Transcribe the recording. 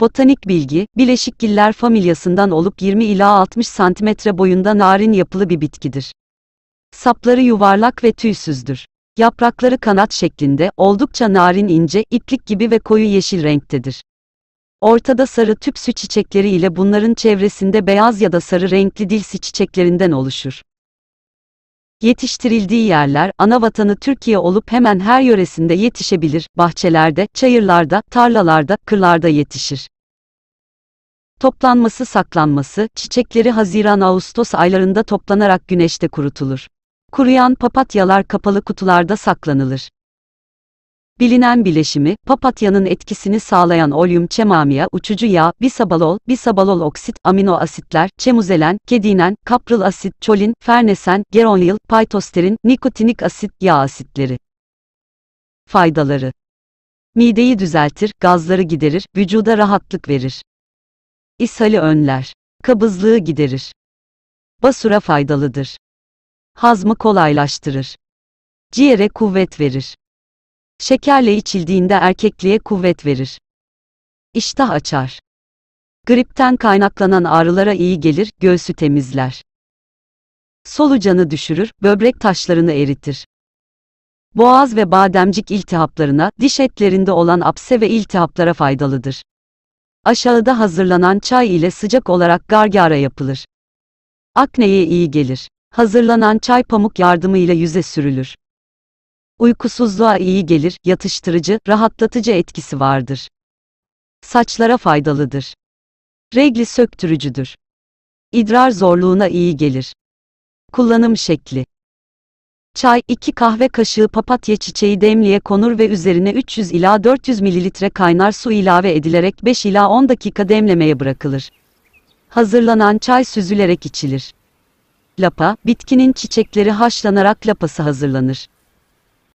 Botanik bilgi, bileşikgiller familyasından olup 20 ila 60 cm boyunda narin yapılı bir bitkidir. Sapları yuvarlak ve tüysüzdür. Yaprakları kanat şeklinde, oldukça narin ince, iplik gibi ve koyu yeşil renktedir. Ortada sarı tüpsü çiçekleri ile bunların çevresinde beyaz ya da sarı renkli dilsi çiçeklerinden oluşur. Yetiştirildiği yerler, ana vatanı Türkiye olup hemen her yöresinde yetişebilir, bahçelerde, çayırlarda, tarlalarda, kırlarda yetişir. Toplanması saklanması, çiçekleri Haziran-Ağustos aylarında toplanarak güneşte kurutulur. Kuruyan papatyalar kapalı kutularda saklanılır. Bilinen bileşimi, papatyanın etkisini sağlayan olyum çemamia, uçucu yağ, bisabalol, bisabalol oksit, amino asitler, çemuzelen, kedinen, kapril asit, çolin, fernesen, geronil, paytosterin, nikotinik asit, yağ asitleri. Faydaları Mideyi düzeltir, gazları giderir, vücuda rahatlık verir. İshali önler. Kabızlığı giderir. Basura faydalıdır. Hazmı kolaylaştırır. Ciğere kuvvet verir. Şekerle içildiğinde erkekliğe kuvvet verir. İştah açar. Gripten kaynaklanan ağrılara iyi gelir, göğsü temizler. Solucanı düşürür, böbrek taşlarını eritir. Boğaz ve bademcik iltihaplarına, diş etlerinde olan apse ve iltihaplara faydalıdır. Aşağıda hazırlanan çay ile sıcak olarak gargara yapılır. Akneye iyi gelir. Hazırlanan çay pamuk yardımıyla yüze sürülür. Uykusuzluğa iyi gelir, yatıştırıcı, rahatlatıcı etkisi vardır. Saçlara faydalıdır. Regli söktürücüdür. İdrar zorluğuna iyi gelir. Kullanım şekli. Çay 2 kahve kaşığı papatya çiçeği demliğe konur ve üzerine 300 ila 400 ml kaynar su ilave edilerek 5 ila 10 dakika demlemeye bırakılır. Hazırlanan çay süzülerek içilir. Lapa, bitkinin çiçekleri haşlanarak lapası hazırlanır.